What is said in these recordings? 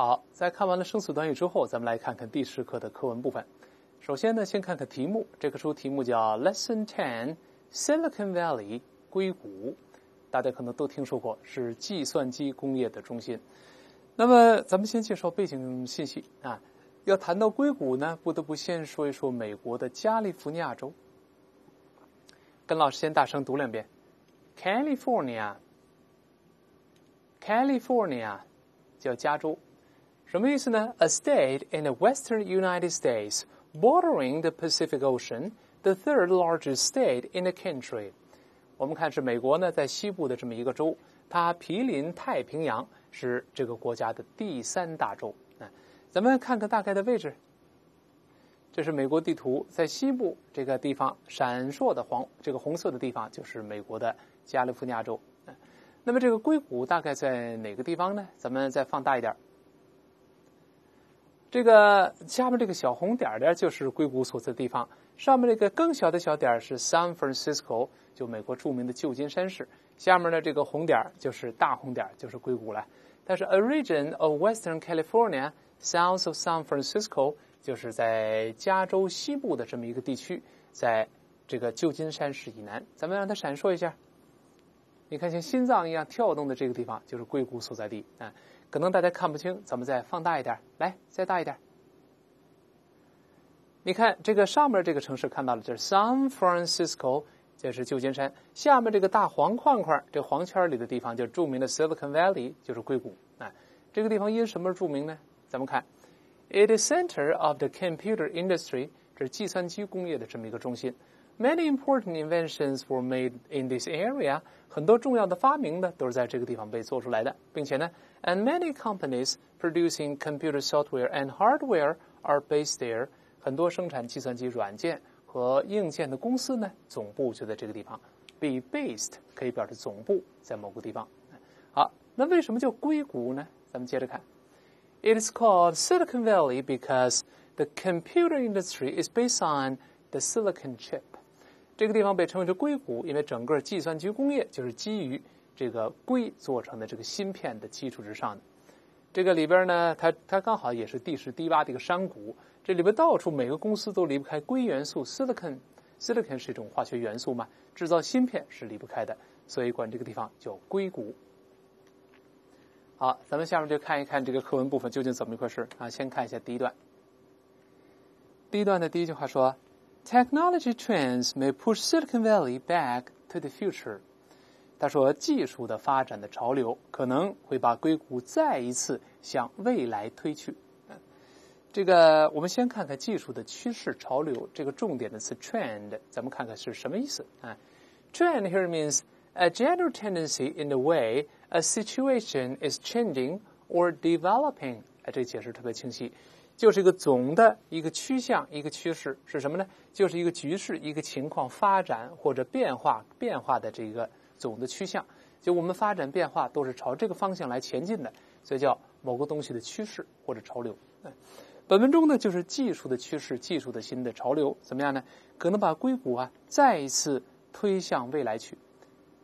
好，在看完了生死短语之后，咱们来看看第十课的课文部分。首先呢，先看看题目。这课书题目叫《Lesson Ten Silicon Valley（ 硅谷）》，大家可能都听说过，是计算机工业的中心。那么，咱们先介绍背景信息啊。要谈到硅谷呢，不得不先说一说美国的加利福尼亚州。跟老师先大声读两遍：California，California 叫加州。什么意思呢？A state in the western United States bordering the Pacific Ocean, the third largest state in the country. 我们看是美国呢，在西部的这么一个州，它毗邻太平洋，是这个国家的第三大州。咱们看看大概的位置。这是美国地图，在西部这个地方闪烁的黄，这个红色的地方就是美国的加利福尼亚州。那么这个硅谷大概在哪个地方呢？咱们再放大一点儿。这个下面这个小红点儿点儿就是硅谷所在的地方，上面这个更小的小点儿是 San Francisco，就美国著名的旧金山市。下面的这个红点儿就是大红点儿，就是硅谷了。但是 a region of western California south of San Francisco 就是在加州西部的这么一个地区，在这个旧金山市以南。咱们让它闪烁一下，你看像心脏一样跳动的这个地方就是硅谷所在地啊。可能大家看不清，咱们再放大一点儿，来，再大一点儿。你看这个上面这个城市看到了，就是 San Francisco，这是旧金山。下面这个大黄框框，这黄圈里的地方就著名的 Silicon Valley，就是硅谷。哎，这个地方因什么著名呢？咱们看，It is center of the computer industry，这是计算机工业的这么一个中心。Many important inventions were made in this area. 很多重要的发明呢，都是在这个地方被做出来的，并且呢，and many companies producing computer software and hardware are based there。很多生产计算机软件和硬件的公司呢，总部就在这个地方。be based 可以表示总部在某个地方。好，那为什么叫硅谷呢？咱们接着看。It is called Silicon Valley because the computer industry is based on the silicon chip. 这个地方被称为“是硅谷”，因为整个计算机工业就是基于这个硅做成的这个芯片的基础之上的。这个里边呢，它它刚好也是地势低洼的一个山谷，这里边到处每个公司都离不开硅元素，silicon，silicon 是一种化学元素嘛，制造芯片是离不开的，所以管这个地方叫硅谷。好，咱们下面就看一看这个课文部分究竟怎么一回事啊，先看一下第一段。第一段的第一句话说。Technology trends may push Silicon Valley back to the future。他说，技术的发展的潮流可能会把硅谷再一次向未来推去。这个，我们先看看技术的趋势潮流这个重点的词 trend，咱们看看是什么意思啊？Trend here means a general tendency in the way a situation is changing or developing 这解释特别清晰，就是一个总的一个趋向，一个趋势是什么呢？就是一个局势、一个情况发展或者变化变化的这个总的趋向。就我们发展变化都是朝这个方向来前进的，所以叫某个东西的趋势或者潮流。本文中呢，就是技术的趋势，技术的新的潮流怎么样呢？可能把硅谷啊再一次推向未来去。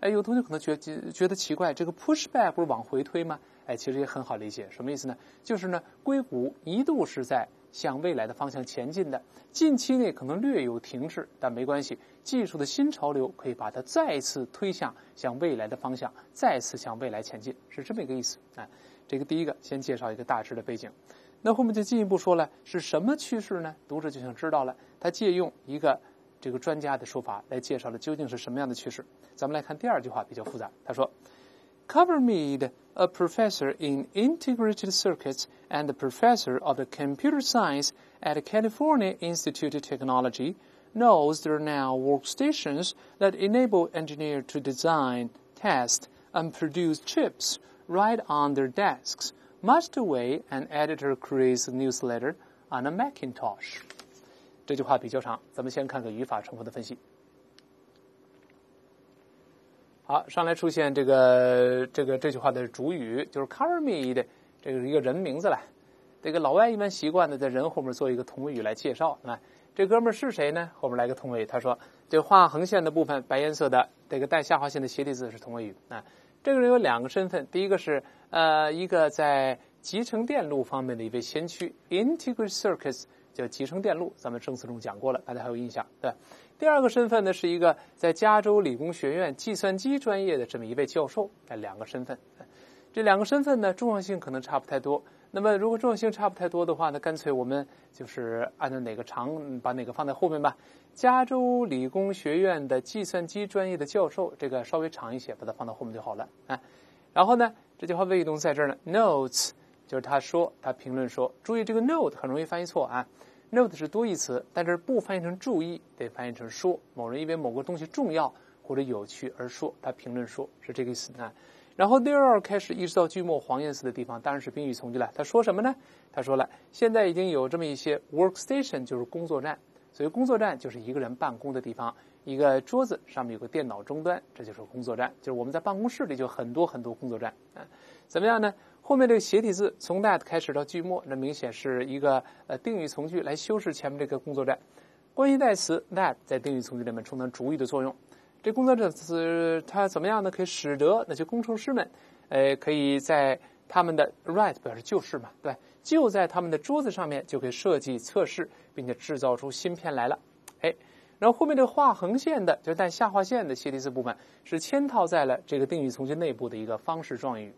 哎，有同学可能觉觉得奇怪，这个 push back 不是往回推吗？哎，其实也很好理解，什么意思呢？就是呢，硅谷一度是在向未来的方向前进的，近期内可能略有停滞，但没关系，技术的新潮流可以把它再次推向向未来的方向，再次向未来前进，是这么一个意思。哎，这个第一个先介绍一个大致的背景，那后面就进一步说了是什么趋势呢？读者就想知道了，他借用一个这个专家的说法来介绍了究竟是什么样的趋势。咱们来看第二句话比较复杂，他说，“Cover me” 的。a professor in integrated circuits and a professor of the computer science at California Institute of Technology, knows there are now workstations that enable engineers to design, test, and produce chips right on their desks, much the way an editor creates a newsletter on a Macintosh. 这句话比较长，咱们先看个语法成分的分析。好，上来出现这个这个这句话的主语就是 c a r m e 的这个一个人名字了。这个老外一般习惯的在人后面做一个同位语来介绍。啊，这哥们儿是谁呢？后面来个同位语。他说，这画横线的部分白颜色的，这个带下划线的斜体字是同位语。啊，这个人有两个身份，第一个是呃一个在集成电路方面的一位先驱，Integrated Circuits 叫集成电路。咱们生词中讲过了，大家还有印象，对？第二个身份呢，是一个在加州理工学院计算机专业的这么一位教授。哎，两个身份，这两个身份呢，重要性可能差不太多。那么，如果重要性差不太多的话，那干脆我们就是按照哪个长，把哪个放在后面吧。加州理工学院的计算机专业的教授，这个稍微长一些，把它放到后面就好了啊。然后呢，这句话谓语动在这儿呢，notes 就是他说，他评论说，注意这个 note 很容易翻译错啊。Note 是多义词，但是不翻译成注意，得翻译成说。某人因为某个东西重要或者有趣而说，他评论说是这个意思。然后 there 开始一直到句末黄颜色的地方，当然是宾语从句了。他说什么呢？他说了，现在已经有这么一些 workstation，就是工作站。所以工作站就是一个人办公的地方，一个桌子上面有个电脑终端，这就是工作站。就是我们在办公室里就很多很多工作站啊。怎么样呢？后面这个斜体字从 that 开始到句末，那明显是一个呃定语从句来修饰前面这个工作站。关系代词 that 在定语从句里面充当主语的作用。这工作站词它怎么样呢？可以使得那些工程师们，呃，可以在他们的 right 表示就是嘛，对，就在他们的桌子上面就可以设计、测试，并且制造出芯片来了。哎，然后后面这个画横线的，就是带下划线的斜体字部分，是嵌套在了这个定语从句内部的一个方式状语。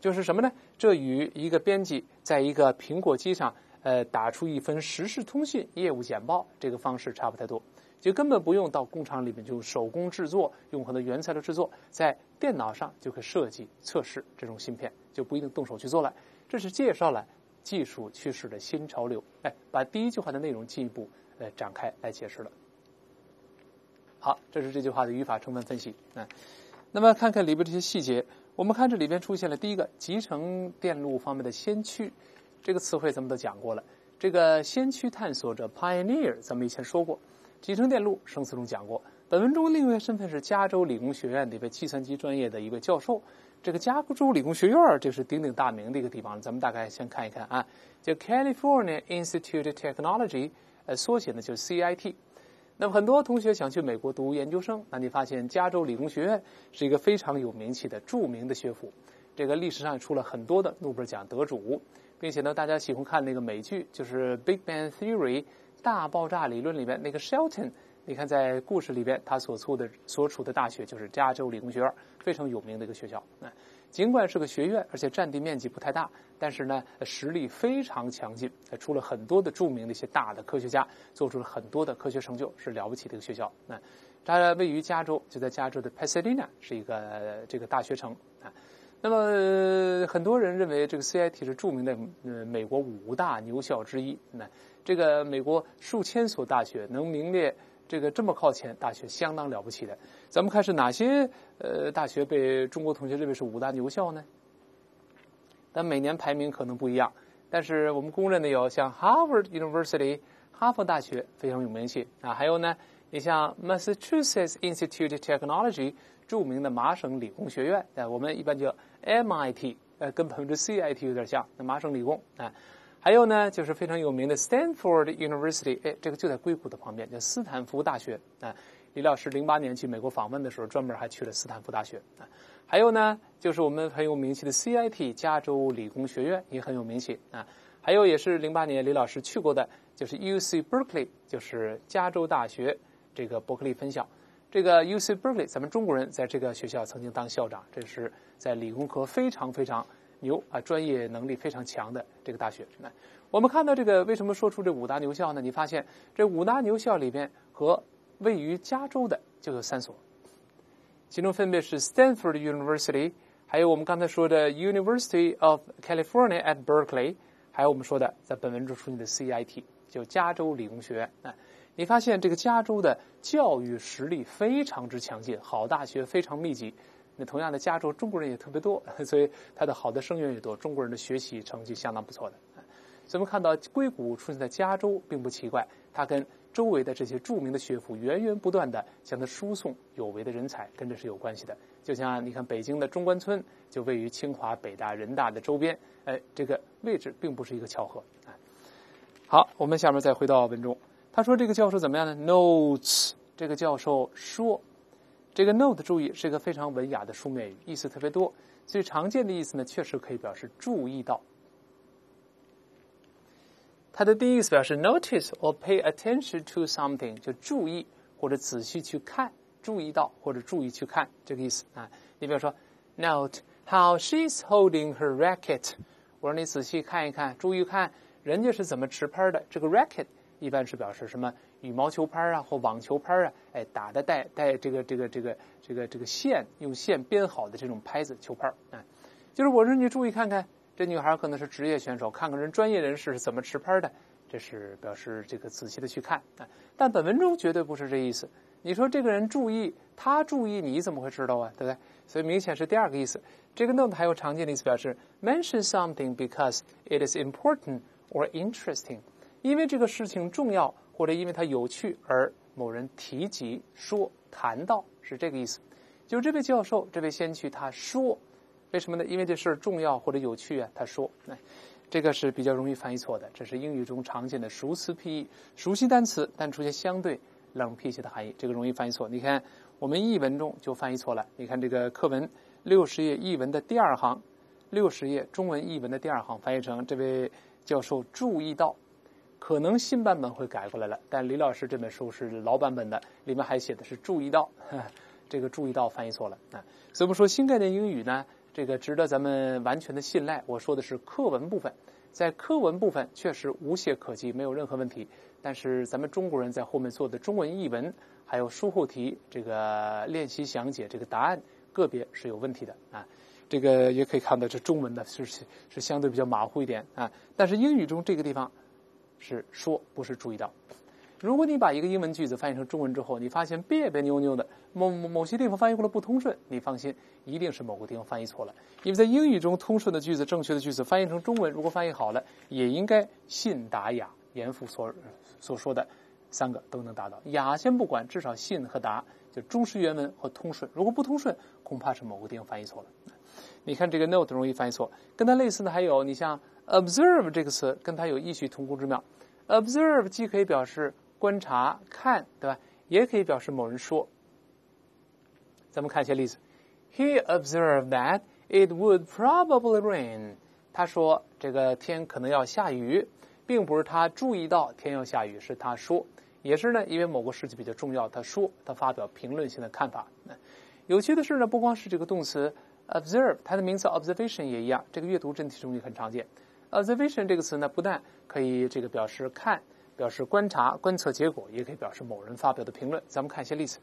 就是什么呢？这与一个编辑在一个苹果机上，呃，打出一份时事通讯业务简报这个方式差不太多，就根本不用到工厂里面就手工制作，用很多原材料制作，在电脑上就可以设计、测试这种芯片，就不一定动手去做了。这是介绍了技术趋势的新潮流。哎，把第一句话的内容进一步呃展开来解释了。好，这是这句话的语法成分分析。嗯，那么看看里边这些细节。我们看这里边出现了第一个集成电路方面的先驱，这个词汇咱们都讲过了。这个先驱探索者 pioneer，咱们以前说过。集成电路生词中讲过。本文中另一位身份是加州理工学院的一位计算机专业的一个教授。这个加州理工学院这是鼎鼎大名的一个地方。咱们大概先看一看啊，叫 California Institute Technology，呃，缩写呢就是 CIT。那么很多同学想去美国读研究生，那你发现加州理工学院是一个非常有名气的、著名的学府，这个历史上出了很多的诺贝尔奖得主，并且呢，大家喜欢看那个美剧，就是《Big Bang Theory》大爆炸理论里面那个 s h e l t o n 你看在故事里边，他所处的所处的大学就是加州理工学院，非常有名的一个学校，嗯。尽管是个学院，而且占地面积不太大，但是呢，实力非常强劲，出了很多的著名的一些大的科学家，做出了很多的科学成就，是了不起的一个学校。那它位于加州，就在加州的帕塞 n a 是一个这个大学城啊。那么很多人认为这个 CIT 是著名的呃美国五大牛校之一。那这个美国数千所大学能名列这个这么靠前，大学相当了不起的。咱们看是哪些呃大学被中国同学认为是五大牛校呢？但每年排名可能不一样。但是我们公认的有像 Harvard University，哈佛大学非常有名气啊。还有呢，你像 Massachusetts Institute Technology，著名的麻省理工学院啊。我们一般叫 MIT，呃，跟百分之 CIT 有点像，那麻省理工啊。还有呢，就是非常有名的 Stanford University，哎，这个就在硅谷的旁边，叫斯坦福大学啊。李老师零八年去美国访问的时候，专门还去了斯坦福大学啊。还有呢，就是我们很有名气的 CIT 加州理工学院也很有名气啊。还有也是零八年李老师去过的，就是 U C Berkeley，就是加州大学这个伯克利分校。这个 U C Berkeley，咱们中国人在这个学校曾经当校长，这是在理工科非常非常牛啊，专业能力非常强的这个大学。我们看到这个，为什么说出这五大牛校呢？你发现这五大牛校里边和位于加州的就有三所，其中分别是 Stanford University，还有我们刚才说的 University of California at Berkeley，还有我们说的在本文中出现的 CIT，就加州理工学院。哎，你发现这个加州的教育实力非常之强劲，好大学非常密集。那同样的，加州中国人也特别多，所以它的好的生源也多，中国人的学习成绩相当不错的。所以，我们看到硅谷出现在加州并不奇怪，它跟。周围的这些著名的学府源源不断的向他输送有为的人才，跟这是有关系的。就像你看，北京的中关村就位于清华、北大、人大的周边，哎，这个位置并不是一个巧合。啊。好，我们下面再回到文中，他说这个教授怎么样呢？Notes，这个教授说，这个 Note 注意是一个非常文雅的书面语，意思特别多。最常见的意思呢，确实可以表示注意到。它的第一个意思表示 notice or pay attention to something，就注意或者仔细去看，注意到或者注意去看这个意思啊。你比如说，Note how she's holding her racket。我说你仔细看一看，注意看人家是怎么持拍的。这个 racket 一般是表示什么？羽毛球拍啊，或网球拍啊，哎，打的带带这个这个这个这个这个线，用线编好的这种拍子球拍啊。就是我说你注意看看。这女孩可能是职业选手，看看人专业人士是怎么持拍的，这是表示这个仔细的去看啊。但本文中绝对不是这意思。你说这个人注意，他注意，你怎么会知道啊？对不对？所以明显是第二个意思。这个 note 还有常见的意思表示 mention something because it is important or interesting，因为这个事情重要或者因为它有趣而某人提及、说、谈到，是这个意思。就这位教授、这位先驱，他说。为什么呢？因为这事儿重要或者有趣啊，他说。哎，这个是比较容易翻译错的。这是英语中常见的熟词僻义，熟悉单词但出现相对冷僻些的含义，这个容易翻译错。你看我们译文中就翻译错了。你看这个课文六十页译文的第二行，六十页中文译文的第二行，翻译成这位教授注意到，可能新版本会改过来了。但李老师这本书是老版本的，里面还写的是注意到，这个注意到翻译错了啊。所以我们说新概念英语呢。这个值得咱们完全的信赖。我说的是课文部分，在课文部分确实无懈可击，没有任何问题。但是咱们中国人在后面做的中文译文，还有书后题这个练习详解这个答案，个别是有问题的啊。这个也可以看到，这中文的是是相对比较马虎一点啊。但是英语中这个地方，是说不是注意到。如果你把一个英文句子翻译成中文之后，你发现别别扭扭的，某某某些地方翻译过来不通顺，你放心，一定是某个地方翻译错了。因为在英语中通顺的句子、正确的句子翻译成中文，如果翻译好了，也应该信达雅。严复所所说的三个都能达到，雅先不管，至少信和达就忠实原文和通顺。如果不通顺，恐怕是某个地方翻译错了。你看这个 note 容易翻译错，跟它类似的还有你像 observe 这个词，跟它有异曲同工之妙。observe 既可以表示观察看，对吧？也可以表示某人说。咱们看一些例子。He observed that it would probably rain。他说这个天可能要下雨，并不是他注意到天要下雨，是他说。也是呢，因为某个事情比较重要，他说，他发表评论性的看法。有趣的事呢，不光是这个动词 observe，它的名词 observation 也一样。这个阅读真题中也很常见。observation 这个词呢，不但可以这个表示看。表示观察、观测结果，也可以表示某人发表的评论。咱们看一些例子，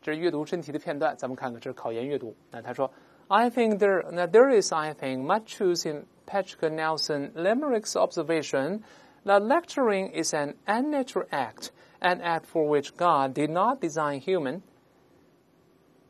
这是阅读真题的片段，咱们看看这是考研阅读。那他说，I think there that there is I think much truth in Patrick Nelson Limerick's observation that lecturing is an unnatural act, an act for which God did not design human.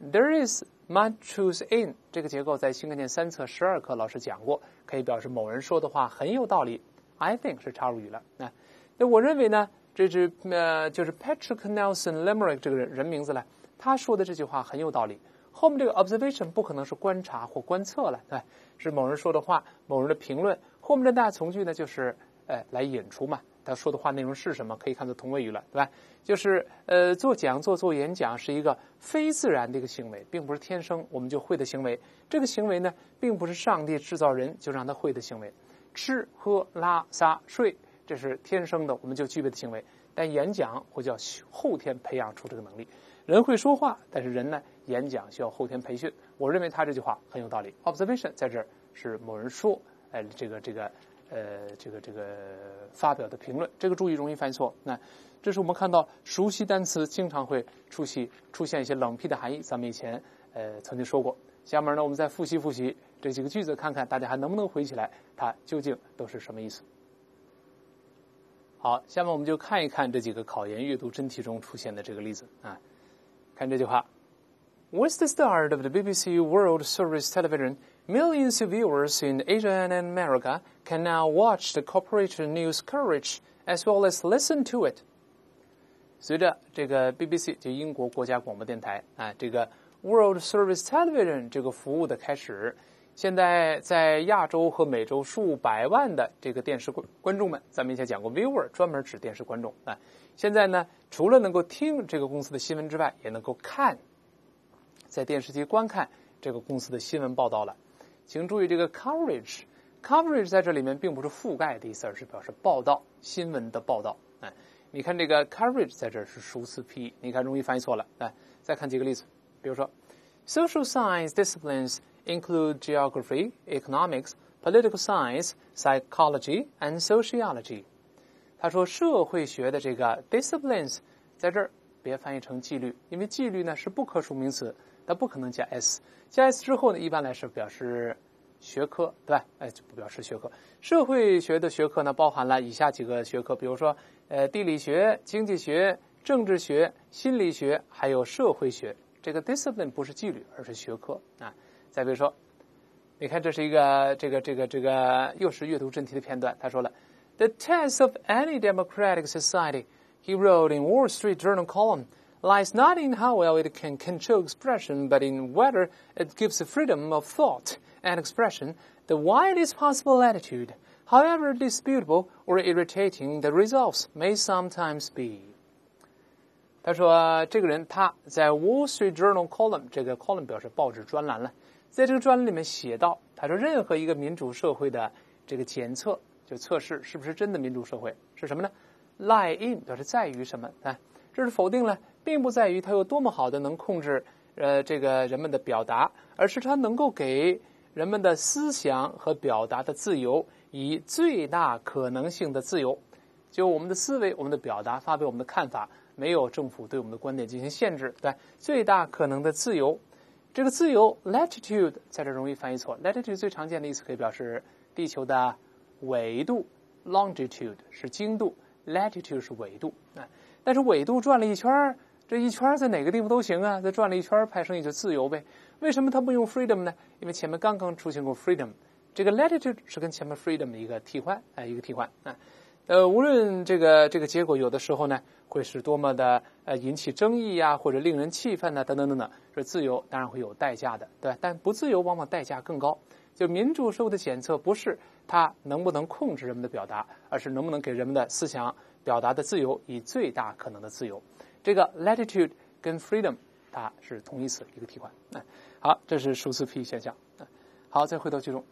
There is much truth in 这个结构在新概念三册十二课老师讲过，可以表示某人说的话很有道理。I think 是插入语了。那、呃那我认为呢，这只呃，就是 Patrick Nelson l i m e r i c k 这个人人名字呢，他说的这句话很有道理。后面这个 observation 不可能是观察或观测了，对，是某人说的话，某人的评论。后面这大从句呢，就是呃，来引出嘛，他说的话内容是什么，可以看作同位语了，对吧？就是呃，做讲座、做演讲是一个非自然的一个行为，并不是天生我们就会的行为。这个行为呢，并不是上帝制造人就让他会的行为。吃喝拉撒睡。这是天生的，我们就具备的行为。但演讲或叫后天培养出这个能力。人会说话，但是人呢，演讲需要后天培训。我认为他这句话很有道理。Observation 在这儿是某人说，哎，这个这个，呃，这个这个发表的评论。这个注意容易犯错。那这是我们看到熟悉单词，经常会出现出现一些冷僻的含义。咱们以前呃曾经说过。下面呢，我们再复习复习这几个句子，看看大家还能不能回起来，它究竟都是什么意思。好，下面我们就看一看这几个考研阅读真题中出现的这个例子啊。看这句话：With the start of the BBC World Service Television, millions of viewers in Asia and America can now watch the corporation news coverage as well as listen to it. 随着这个 BBC 就英国国家广播电台啊，这个 World Service Television 这个服务的开始，现在在亚洲和美洲数百万的这个电视观观众们，咱们以前讲过，viewer 专门指电视观众。啊。现在呢，除了能够听这个公司的新闻之外，也能够看，在电视机观看这个公司的新闻报道了。请注意，这个 coverage，coverage 在这里面并不是覆盖的意思，而是表示报道、新闻的报道。哎，你看这个 coverage 在这儿是熟词僻，你看容易翻译错了。啊，再看几个例子，比如说 social science disciplines。Include geography, economics, political science, psychology, and sociology。他说，社会学的这个 disciplines，在这儿别翻译成纪律，因为纪律呢是不可数名词，它不可能加 s。加 s 之后呢，一般来说表示学科，对吧？哎，就不表示学科。社会学的学科呢，包含了以下几个学科，比如说，呃，地理学、经济学、政治学、心理学，还有社会学。这个 discipline 不是纪律，而是学科啊。再比如说，你看这是一个这个这个这个又是阅读真题的片段，他说了，The test of any democratic society, he wrote in Wall Street Journal column. Lies not in how well it can control expression, but in whether it gives freedom of thought and expression the widest possible latitude. However disputable or irritating the results may sometimes be. 他说，这个人他在《Wall Street Journal》column 这个 column 表示报纸专栏了，在这个专栏里面写到，他说任何一个民主社会的这个检测，就测试是不是真的民主社会，是什么呢？Lie in 表示在于什么？啊？这是否定呢，并不在于它有多么好的能控制，呃，这个人们的表达，而是它能够给人们的思想和表达的自由以最大可能性的自由。就我们的思维、我们的表达、发表我们的看法，没有政府对我们的观点进行限制，对最大可能的自由。这个自由 （latitude） 在这容易翻译错。latitude 最常见的意思可以表示地球的纬度，longitude 是经度，latitude 是纬度啊。但是纬度转了一圈儿，这一圈在哪个地方都行啊。再转了一圈，派生也就自由呗。为什么他不用 freedom 呢？因为前面刚刚出现过 freedom，这个 latitude 是跟前面 freedom 的一个替换啊，一个替换啊。呃，无论这个这个结果有的时候呢，会是多么的呃引起争议呀，或者令人气愤呐，等等等等。说自由当然会有代价的，对但不自由往往代价更高。就民主社会的检测不是它能不能控制人们的表达，而是能不能给人们的思想表达的自由以最大可能的自由。这个 latitude 跟 freedom 它是同义词，一个替换。好，这是数字 P 现象。好，再回到剧中，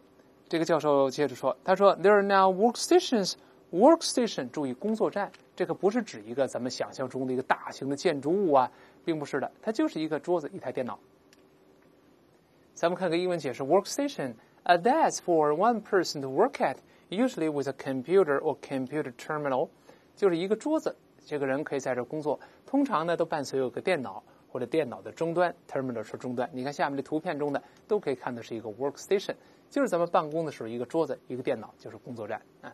这个教授接着说：“他说，There are now workstations。” Workstation，注意，工作站这可不是指一个咱们想象中的一个大型的建筑物啊，并不是的，它就是一个桌子，一台电脑。咱们看个英文解释：Workstation，a desk for one person to work at，usually with a computer or computer terminal，就是一个桌子，这个人可以在这工作。通常呢，都伴随有个电脑或者电脑的终端 （terminal） 是终端。你看下面的图片中的，都可以看的是一个 workstation，就是咱们办公的时候一个桌子、一个电脑，就是工作站啊。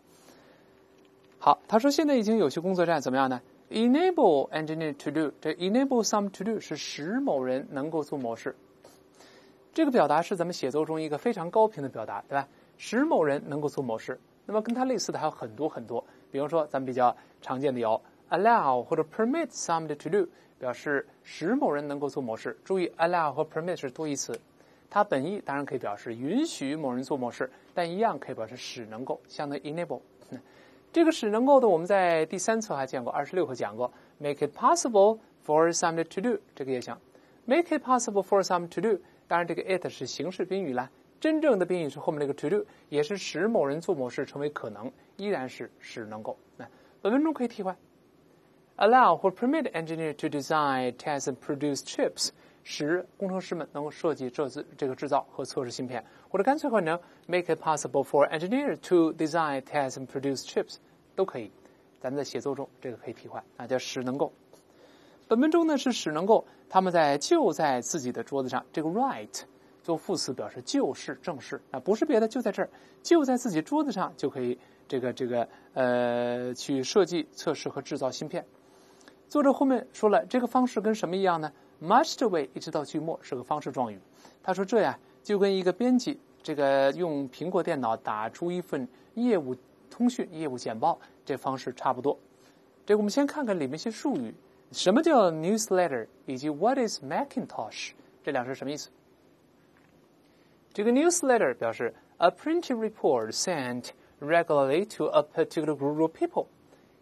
好，他说现在已经有些工作站怎么样呢？Enable engineer to do，这 enable some to do 是使某人能够做某事。这个表达是咱们写作中一个非常高频的表达，对吧？使某人能够做某事。那么跟它类似的还有很多很多，比如说咱们比较常见的有 allow 或者 permit somebody to do，表示使某人能够做某事。注意 allow 和 permit 是多义词，它本意当然可以表示允许某人做某事，但一样可以表示使能够，相当于 enable。这个使能够的，我们在第三册还见过，二十六课讲过，make it possible for somebody to do 这个也讲，make it possible for someone to do。当然，这个 it 是形式宾语啦，真正的宾语是后面那个 to do，也是使某人做某事成为可能，依然是使能够。那本文中可以替换，allow 或 permit engineer to design test and produce chips。使工程师们能够设计这次这个制造和测试芯片，或者干脆换成 “make it possible for engineers to design, test, and produce chips”，都可以。咱们在写作中，这个可以替换啊，叫“使能够”。本文中呢是“使能够”，他们在就在自己的桌子上。这个 “right” 做副词表示就是正是啊，不是别的，就在这儿，就在自己桌子上就可以这个这个呃去设计测试和制造芯片。作者后面说了，这个方式跟什么一样呢？m u s h e way 一直到句末是个方式状语。他说：“这呀，就跟一个编辑这个用苹果电脑打出一份业务通讯、业务简报这方式差不多。”这我们先看看里面一些术语，什么叫 newsletter，以及 What is Macintosh？这两是什么意思？这个 newsletter 表示 a printed report sent regularly to a particular group of people，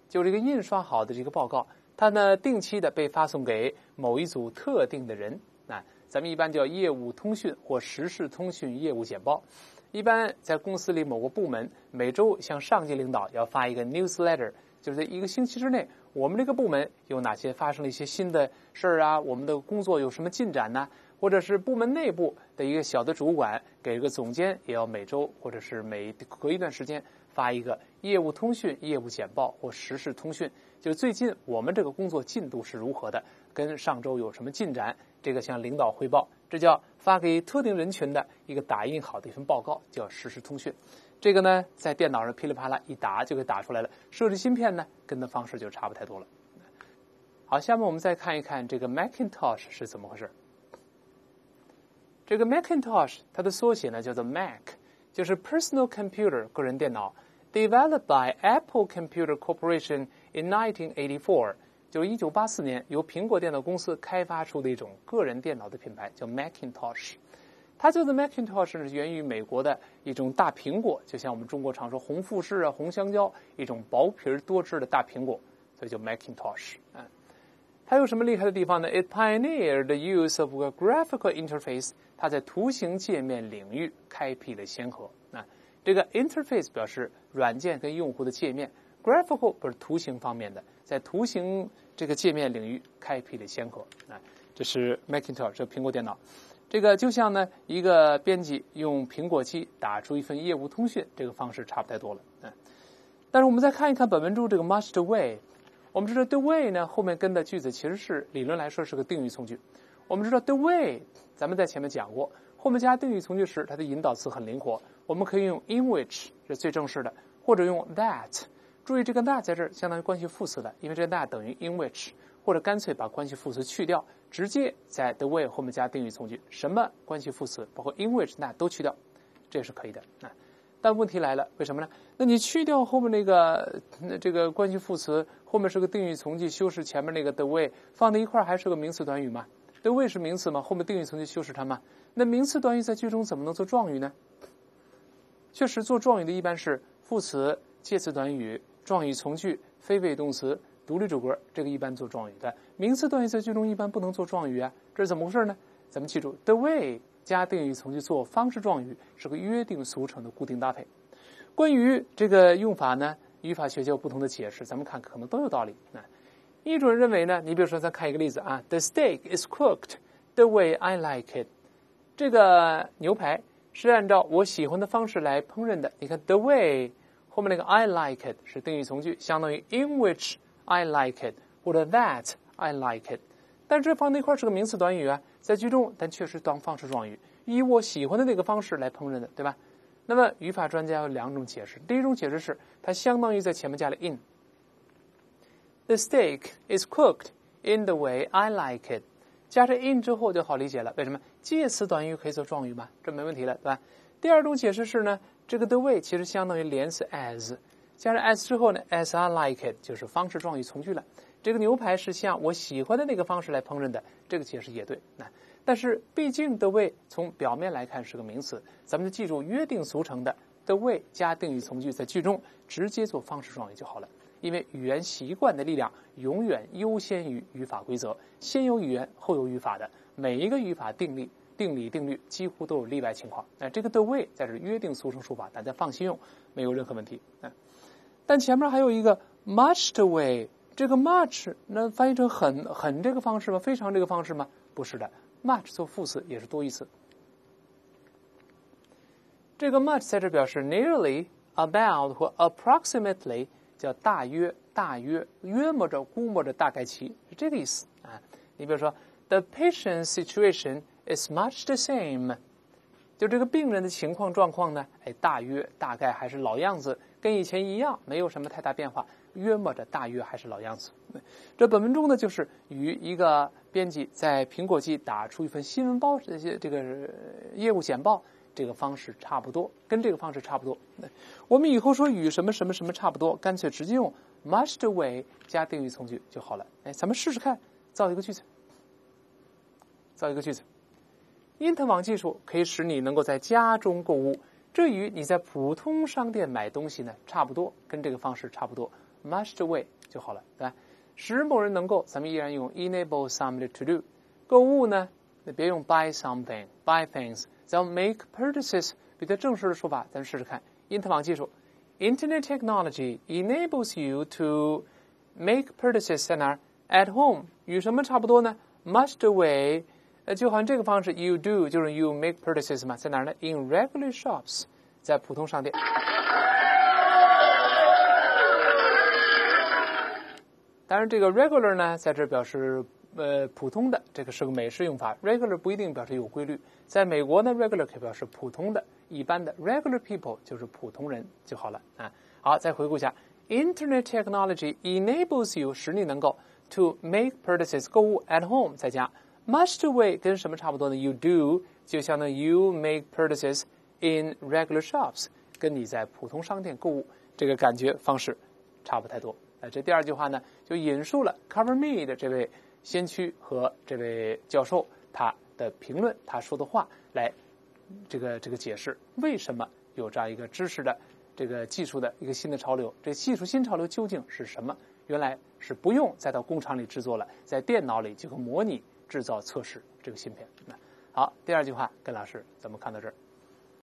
就是一个印刷好的这个报告。它呢，定期的被发送给某一组特定的人啊，咱们一般叫业务通讯或时事通讯业务简报。一般在公司里某个部门每周向上级领导要发一个 newsletter，就是在一个星期之内，我们这个部门有哪些发生了一些新的事儿啊？我们的工作有什么进展呢？或者是部门内部的一个小的主管给一个总监，也要每周或者是每隔一段时间发一个业务通讯、业务简报或时事通讯。就最近我们这个工作进度是如何的，跟上周有什么进展？这个向领导汇报，这叫发给特定人群的一个打印好的一份报告，叫实时通讯。这个呢，在电脑上噼里啪啦一打就给打出来了。设置芯片呢，跟的方式就差不太多了。好，下面我们再看一看这个 Macintosh 是怎么回事。这个 Macintosh 它的缩写呢叫做 Mac，就是 Personal Computer 个人电脑，developed by Apple Computer Corporation。In 1984，就是一九八四年，由苹果电脑公司开发出的一种个人电脑的品牌叫 Macintosh。它叫做 Macintosh 是源于美国的一种大苹果，就像我们中国常说红富士啊、红香蕉，一种薄皮儿多汁的大苹果，所以叫 Macintosh。嗯，它有什么厉害的地方呢？It pioneered the use of a graphical interface。它在图形界面领域开辟了先河。啊，这个 interface 表示软件跟用户的界面。graphical 不是图形方面的，在图形这个界面领域开辟了先河。啊，这是 Macintosh，这苹果电脑，这个就像呢一个编辑用苹果机打出一份业务通讯，这个方式差不太多了。嗯，但是我们再看一看本文中这个 m u s t e way，我们知道 the way 呢后面跟的句子其实是理论来说是个定语从句。我们知道 the way 咱们在前面讲过，后面加定语从句时，它的引导词很灵活，我们可以用 in which 是最正式的，或者用 that。注意，这个 that 在这儿相当于关系副词了，因为这个 that 等于 in which，或者干脆把关系副词去掉，直接在 the way 后面加定语从句，什么关系副词，包括 in which that 都去掉，这也是可以的啊。但问题来了，为什么呢？那你去掉后面那个这个关系副词，后面是个定语从句修饰前面那个 the way，放在一块儿还是个名词短语吗 t h e way 是名词吗？后面定语从句修饰它吗？那名词短语在句中怎么能做状语呢？确实，做状语的一般是副词、介词短语。状语从句、非谓语动词、独立主格，这个一般做状语的名词短语在句中一般不能做状语啊，这是怎么回事呢？咱们记住 the way 加定语从句做方式状语，是个约定俗成的固定搭配。关于这个用法呢，语法学家有不同的解释，咱们看可能都有道理。那一种人认为呢？你比如说咱看一个例子啊，The steak is cooked the way I like it。这个牛排是按照我喜欢的方式来烹饪的。你看 the way。后面那个 I like it 是定语从句，相当于 in which I like it 或者 that I like it。但这放那块是个名词短语，啊，在句中，但确实当方式状语，以我喜欢的那个方式来烹饪的，对吧？那么语法专家有两种解释：第一种解释是它相当于在前面加了 in。The steak is cooked in the way I like it。加上 in 之后就好理解了，为什么介词短语可以做状语嘛？这没问题了，对吧？第二种解释是呢？这个 the way 其实相当于连词 as，加上 as 之后呢，as I like it 就是方式状语从句了。这个牛排是像我喜欢的那个方式来烹饪的，这个解释也对。那但是毕竟 the way 从表面来看是个名词，咱们就记住约定俗成的 the way 加定语从句在句中直接做方式状语就好了。因为语言习惯的力量永远优先于语法规则，先有语言后有语法的每一个语法定律。定理定律几乎都有例外情况。那这个对位在这约定俗成说法，大家放心用，没有任何问题。嗯，但前面还有一个 much the way，这个 much 那翻译成很很这个方式吗？非常这个方式吗？不是的，much 做副词也是多义词。这个 much 在这表示 nearly、about 或 approximately，叫大约、大约、约摸着、估摸着、大概其是这个意思啊。你比如说，the patient situation。is much the same，就这个病人的情况状况呢？哎，大约大概还是老样子，跟以前一样，没有什么太大变化，约摸着大约还是老样子。这本文中呢，就是与一个编辑在苹果机打出一份新闻报这些这个业务简报这个方式差不多，跟这个方式差不多。我们以后说与什么什么什么差不多，干脆直接用 much the way 加定语从句就好了。哎，咱们试试看，造一个句子，造一个句子。因特网技术可以使你能够在家中购物，这与你在普通商店买东西呢差不多，跟这个方式差不多，must way 就好了，对吧？使某人能够，咱们依然用 enable somebody to do。购物呢，那别用 buy something，buy things，咱们 make purchases，比较正式的说法，咱们试试看。因特网技术，Internet technology enables you to make purchases 在哪儿？At home，与什么差不多呢？Must way。就好像这个方式，you do 就是 you make purchases 嘛，在哪儿呢？In regular shops，在普通商店。当然，这个 regular 呢，在这表示呃普通的，这个是个美式用法。regular 不一定表示有规律，在美国呢，regular 可以表示普通的、一般的。regular people 就是普通人就好了啊。好，再回顾一下：Internet technology enables you 使你能够 to make purchases 购物 at home 在家。m u s the way 跟什么差不多呢？You do 就相当于 you make purchases in regular shops，跟你在普通商店购物这个感觉方式差不太多。那这第二句话呢，就引述了 Cover Me 的这位先驱和这位教授他的评论，他说的话来这个这个解释为什么有这样一个知识的这个技术的一个新的潮流。这技术新潮流究竟是什么？原来是不用再到工厂里制作了，在电脑里就可模拟。制造测试这个芯片，好，第二句话，跟老师，咱们看到这儿。